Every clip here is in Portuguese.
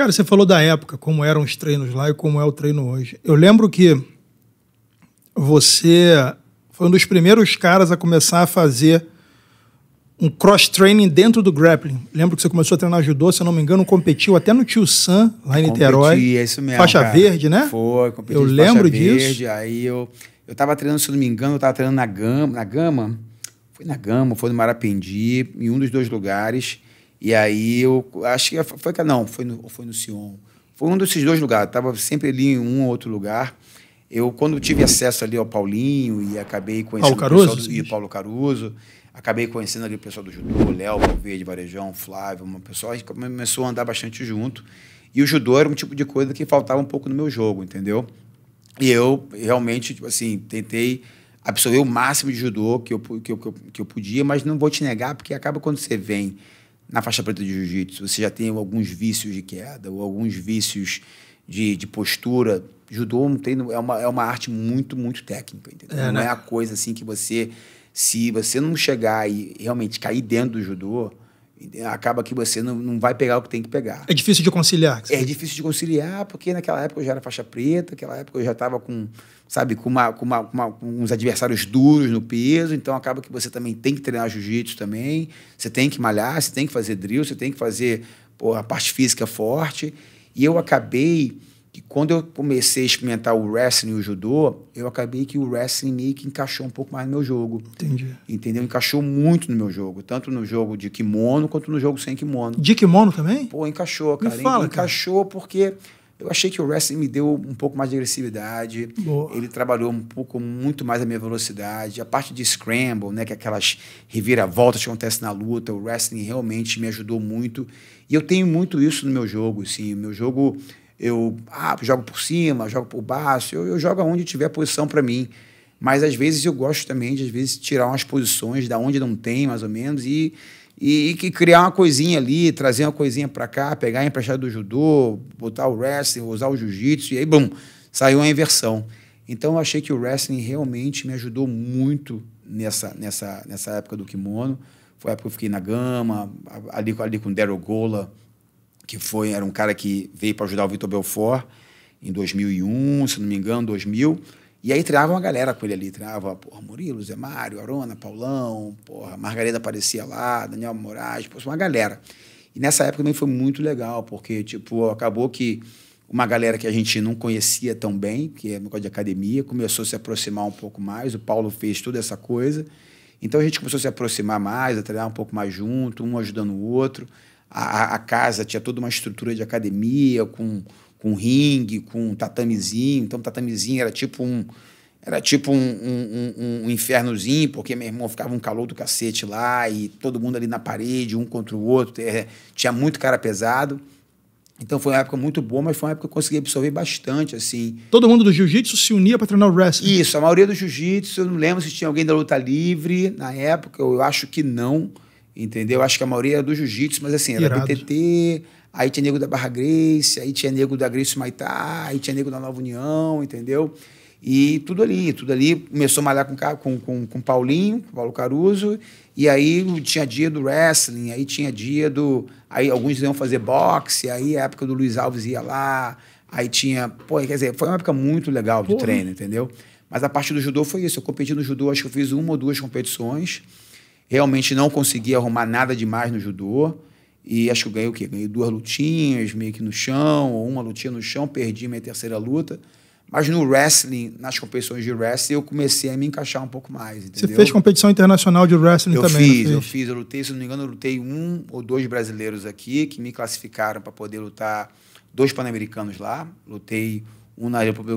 Cara, você falou da época, como eram os treinos lá e como é o treino hoje. Eu lembro que você foi um dos primeiros caras a começar a fazer um cross-training dentro do grappling. Lembro que você começou a treinar judô, se eu não me engano, competiu até no Tio Sam, lá em Niterói. Competi, é isso mesmo. Faixa cara. verde, né? Foi, competi Eu lembro faixa disso. Verde, aí eu, eu tava treinando, se eu não me engano, eu tava treinando na Gama. Na Gama? Foi na Gama, foi no Marapendi, em um dos dois lugares. E aí eu acho que foi que não, foi no, foi no Sion. Foi um desses dois lugares. Estava sempre ali em um ou outro lugar. Eu, quando tive acesso ali ao Paulinho e acabei conhecendo Paulo Caruso, o pessoal do, e Paulo Caruso, acabei conhecendo ali o pessoal do judô, Léo, Valverde, Varejão, Flávio, uma pessoa, a gente começou a andar bastante junto. E o judô era um tipo de coisa que faltava um pouco no meu jogo, entendeu? E eu realmente, tipo assim, tentei absorver o máximo de judô que eu, que eu, que eu, que eu podia, mas não vou te negar, porque acaba quando você vem na faixa preta de jiu-jitsu, você já tem alguns vícios de queda ou alguns vícios de, de postura. Judô é, uma, é uma arte muito, muito técnica, entendeu? É, não né? é a coisa assim que você. Se você não chegar e realmente cair dentro do judô, acaba que você não, não vai pegar o que tem que pegar. É difícil de conciliar. É difícil de conciliar, porque naquela época eu já era faixa preta, naquela época eu já estava com, sabe, com, uma, com, uma, com, uma, com, uns adversários duros no peso, então acaba que você também tem que treinar jiu-jitsu também, você tem que malhar, você tem que fazer drill, você tem que fazer pô, a parte física forte. E eu acabei que quando eu comecei a experimentar o wrestling e o judô, eu acabei que o wrestling meio que encaixou um pouco mais no meu jogo. Entendi. Entendeu? Encaixou muito no meu jogo, tanto no jogo de kimono quanto no jogo sem kimono. De kimono também? Pô, encaixou, cara. Me fala, encaixou porque eu achei que o wrestling me deu um pouco mais de agressividade. Boa. Ele trabalhou um pouco muito mais a minha velocidade, a parte de scramble, né, que é aquelas reviravoltas que acontecem na luta, o wrestling realmente me ajudou muito. E eu tenho muito isso no meu jogo, sim, meu jogo eu ah, jogo por cima, jogo por baixo, eu, eu jogo aonde tiver posição para mim. Mas às vezes eu gosto também de às vezes tirar umas posições da onde não tem, mais ou menos, e, e, e criar uma coisinha ali, trazer uma coisinha para cá, pegar emprestado do judô, botar o wrestling, usar o jiu-jitsu, e aí, bum, saiu a inversão. Então eu achei que o wrestling realmente me ajudou muito nessa, nessa, nessa época do kimono. Foi a época que eu fiquei na Gama, ali, ali com Daryl Gola, que foi era um cara que veio para ajudar o Vitor Belfort em 2001, se não me engano, 2000. E aí treinava uma galera com ele ali, treinava, porra, Murilo, Zé Mário, Arona, Paulão, porra, Margarida aparecia lá, Daniel Moraes, porra, uma galera. E nessa época também foi muito legal, porque, tipo, acabou que uma galera que a gente não conhecia tão bem, que é no negócio de academia, começou a se aproximar um pouco mais, o Paulo fez toda essa coisa. Então a gente começou a se aproximar mais, a treinar um pouco mais junto, um ajudando o outro a, a, casa tinha toda uma estrutura de academia, com, com ringue, com tatamezinho. Então, tatamezinho era tipo um. Era tipo um, um, um, um infernozinho, porque meu irmão ficava um calor do cacete lá e todo mundo ali na parede, um contra o outro. É, tinha muito cara pesado. Então foi uma época muito boa, mas foi uma época que eu consegui absorver bastante, assim. Todo mundo do jiu-jitsu se unia para treinar o wrestling? Isso, a maioria do jiu-jitsu. Eu não lembro se tinha alguém da luta livre na época, eu acho que não. Entendeu? Acho que a maioria era é do jiu-jitsu, mas assim, era Irado. BTT, aí tinha nego da Barra Grace, aí tinha nego da Grace Maitá, aí tinha nego da Nova União, entendeu? E tudo ali, tudo ali. Começou a malhar com com, com, com Paulinho, com Paulo Caruso, e aí tinha dia do wrestling, aí tinha dia do. Aí alguns iam fazer boxe, aí a época do Luiz Alves ia lá, aí tinha. Pô, quer dizer, foi uma época muito legal de treino, entendeu? Mas a parte do judô foi isso. Eu competi no judô, acho que eu fiz uma ou duas competições. Realmente não consegui arrumar nada demais no judô. E acho que eu ganhei o quê? Ganhei duas lutinhas meio que no chão, ou uma lutinha no chão, perdi minha terceira luta. Mas no wrestling, nas competições de wrestling, eu comecei a me encaixar um pouco mais. Entendeu? Você fez competição internacional de wrestling eu também? Fiz, eu fiz, eu lutei, se não me engano, eu lutei um ou dois brasileiros aqui que me classificaram para poder lutar dois pan-americanos lá. Lutei um na República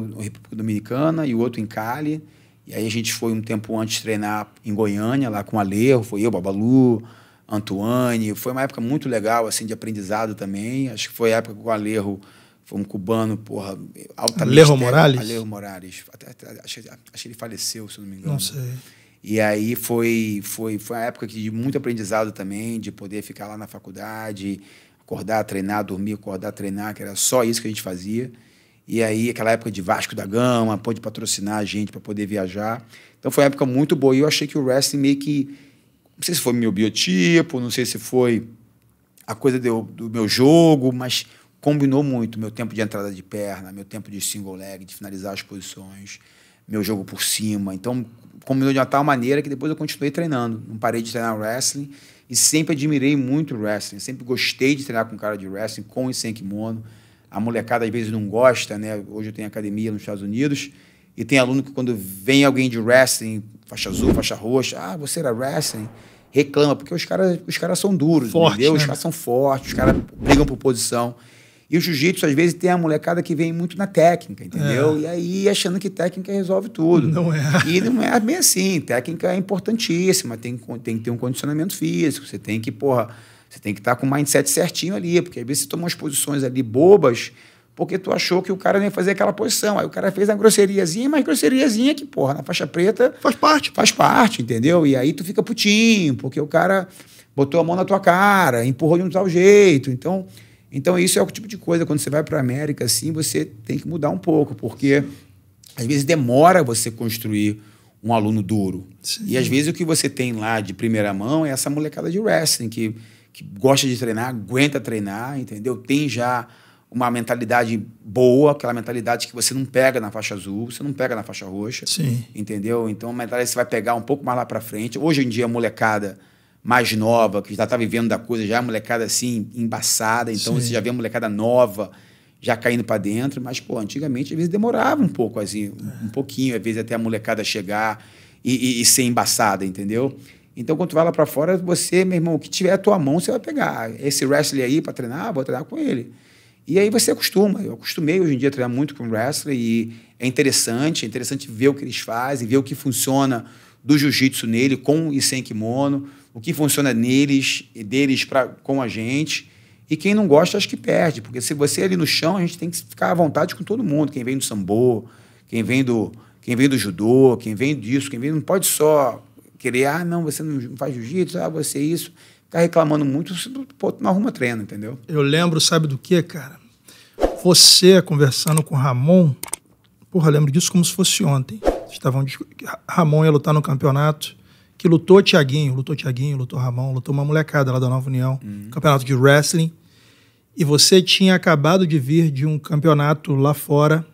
Dominicana e o outro em Cali. E aí a gente foi um tempo antes treinar em Goiânia, lá com o Alejo, foi eu, Babalu, Antoine. Foi uma época muito legal, assim, de aprendizado também. Acho que foi a época que o Alejo, foi um cubano, porra, alta Alejo Morales? Alerro Morales. Até, até, acho, acho que ele faleceu, se não me engano. Não sei. E aí foi, foi, foi uma época de muito aprendizado também, de poder ficar lá na faculdade, acordar, treinar, dormir, acordar, treinar, que era só isso que a gente fazia. E aí, aquela época de Vasco da Gama, pôde patrocinar a gente para poder viajar. Então foi uma época muito boa. E eu achei que o wrestling meio que. Não sei se foi meu biotipo, não sei se foi a coisa do, do meu jogo, mas combinou muito meu tempo de entrada de perna, meu tempo de single leg, de finalizar as posições, meu jogo por cima. Então, combinou de uma tal maneira que depois eu continuei treinando. Não parei de treinar wrestling e sempre admirei muito o wrestling. Sempre gostei de treinar com cara de wrestling, com e sem kimono a molecada às vezes não gosta, né? Hoje eu tenho academia nos Estados Unidos e tem aluno que quando vem alguém de wrestling, faixa azul, faixa roxa, ah, você era wrestling, reclama, porque os caras os cara são duros, Forte, entendeu? Né? Os caras são fortes, os caras brigam por posição. E o jiu-jitsu, às vezes, tem a molecada que vem muito na técnica, entendeu? É. E aí achando que técnica resolve tudo. Não é. E não é bem assim. Técnica é importantíssima, tem, tem que ter um condicionamento físico, você tem que, porra você tem que estar tá com o mindset certinho ali, porque às vezes você toma umas posições ali bobas, porque tu achou que o cara nem fazer aquela posição. Aí o cara fez uma grosseriazinha, mas grosseriazinha que, porra, na faixa preta. Faz parte. Faz parte, entendeu? E aí tu fica putinho, porque o cara botou a mão na tua cara, empurrou de um tal jeito. Então, então isso é o tipo de coisa, quando você vai para a América, assim, você tem que mudar um pouco, porque às vezes demora você construir um aluno duro. Sim. E às vezes o que você tem lá de primeira mão é essa molecada de wrestling, que que gosta de treinar, aguenta treinar, entendeu? Tem já uma mentalidade boa, aquela mentalidade que você não pega na faixa azul, você não pega na faixa roxa. Sim. Entendeu? Então, a mentalidade você vai pegar um pouco mais lá para frente. Hoje em dia, a molecada mais nova, que já tá vivendo da coisa, já é molecada assim, embaçada, então Sim. você já vê a molecada nova já caindo para dentro, mas pô, antigamente às vezes demorava um pouco assim, um é. pouquinho, às vezes até a molecada chegar e, e, e ser embaçada, entendeu? Então, quando tu vai lá para fora, você, meu irmão, o que tiver a tua mão, você vai pegar. Esse wrestler aí para treinar, vou treinar com ele. E aí você acostuma. Eu acostumei hoje em dia a treinar muito com wrestler e é interessante, é interessante ver o que eles fazem, ver o que funciona do jiu-jitsu nele, com e sem kimono, o que funciona neles e deles pra, com a gente. E quem não gosta, acho que perde, porque se você é ali no chão, a gente tem que ficar à vontade com todo mundo, quem vem do sambo, quem vem do, quem vem do judô, quem vem disso, quem vem, não pode só querer, ah, não, você não faz jiu-jitsu, ah, você é isso. Ficar tá reclamando muito, você pô, não arruma treino, entendeu? Eu lembro, sabe do que, cara? Você conversando com o Ramon, porra, lembro disso como se fosse ontem. Estavam, Ramon ia lutar no campeonato, que lutou Tiaguinho, lutou Tiaguinho, lutou Ramon, lutou uma molecada lá da Nova União, uhum. campeonato de wrestling. E você tinha acabado de vir de um campeonato lá fora,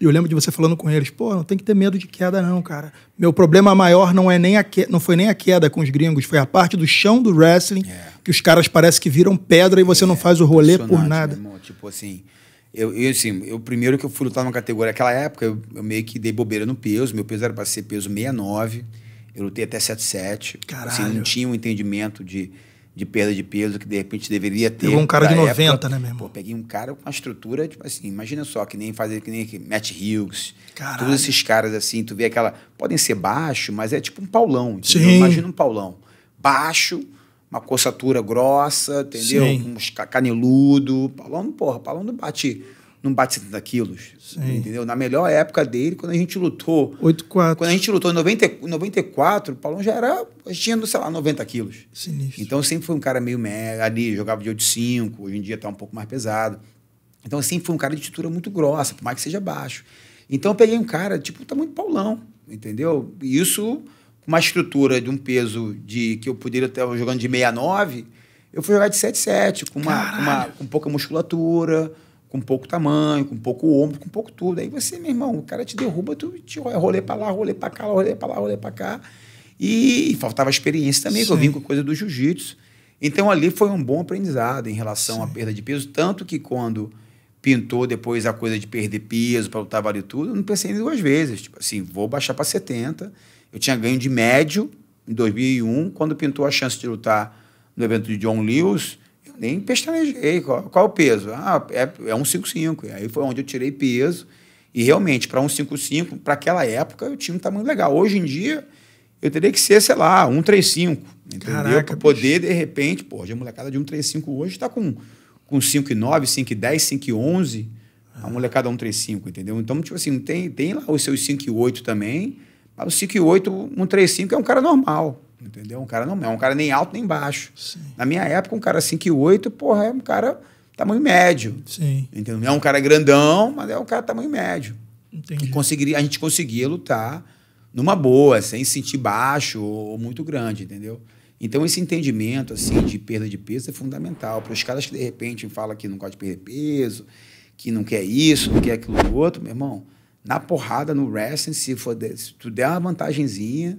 e eu lembro de você falando com eles, pô, não tem que ter medo de queda não, cara. Meu problema maior não é nem a que... não foi nem a queda com os gringos, foi a parte do chão do wrestling, é. que os caras parecem que viram pedra e você é, não faz o rolê por nada. Irmão, tipo assim, eu, eu assim, eu primeiro que eu fui lutar numa categoria, naquela época eu, eu, meio que dei bobeira no peso, meu peso era para ser peso 69, eu lutei até 77. Caralho. Assim, não tinha um entendimento de de perda de peso que de repente deveria ter. Pegou um cara de 90, época. né, meu irmão? Pô, peguei um cara com uma estrutura, tipo assim, imagina só, que nem fazer que nem Matt Hughes. Caralho. Todos esses caras assim, tu vê aquela. Podem ser baixo, mas é tipo um Paulão. Sim. Imagina um Paulão. Baixo, uma coçatura grossa, entendeu? Sim. Um caneludo. Paulão, porra, Paulão não bate não bate 70 quilos. Sim. Entendeu? Na melhor época dele, quando a gente lutou. 84. Quando a gente lutou em 90, 94, o Paulão já era. tinha, sei lá, 90 quilos. Sinistro. Então sempre foi um cara meio médio ali, jogava de 8,5, hoje em dia tá um pouco mais pesado. Então sempre foi um cara de estrutura muito grossa, por mais que seja baixo. Então eu peguei um cara, tipo, tá muito Paulão, entendeu? E isso, com uma estrutura de um peso de que eu poderia estar jogando de 69, eu fui jogar de 77, com uma, uma com pouca musculatura com pouco tamanho, com pouco ombro, com pouco tudo. Aí você, meu irmão, o cara te derruba, tu te é rolê para lá, rolê para cá, rolê para lá, rolê para cá. E faltava experiência também, Sim. que eu vim com coisa do jiu-jitsu. Então ali foi um bom aprendizado em relação Sim. à perda de peso, tanto que quando pintou depois a coisa de perder peso para lutar vale tudo, eu não pensei em duas vezes, tipo assim, vou baixar para 70. Eu tinha ganho de médio em 2001, quando pintou a chance de lutar no evento de John Lewis, nem pestanejei. Qual, qual o peso? Ah, é, é 155. Aí foi onde eu tirei peso. E realmente, para 155, para aquela época, eu tinha um tamanho legal. Hoje em dia, eu teria que ser, sei lá, 135. Entendeu? Para poder, bicho. de repente, pô, a molecada de 135 hoje está com, com 5,9, 5,10, 5,11. Ah. A molecada 135, é entendeu? Então, tipo assim, tem, tem lá os seus 5,8 também. Mas o 5,8, 135 é um cara normal. Entendeu? Um cara não é um cara nem alto nem baixo. Sim. Na minha época, um cara 5,8, porra, é um cara tamanho médio. Sim. Entendeu? Não é um cara grandão, mas é um cara tamanho médio. Entendi. E conseguiria, a gente conseguia lutar numa boa, sem sentir baixo ou muito grande, entendeu? Então, esse entendimento assim de perda de peso é fundamental. Para os caras que de repente falam que não gosta de perder peso, que não quer isso, não quer aquilo outro, meu irmão, na porrada, no wrestling, se, for se tu der uma vantagenzinha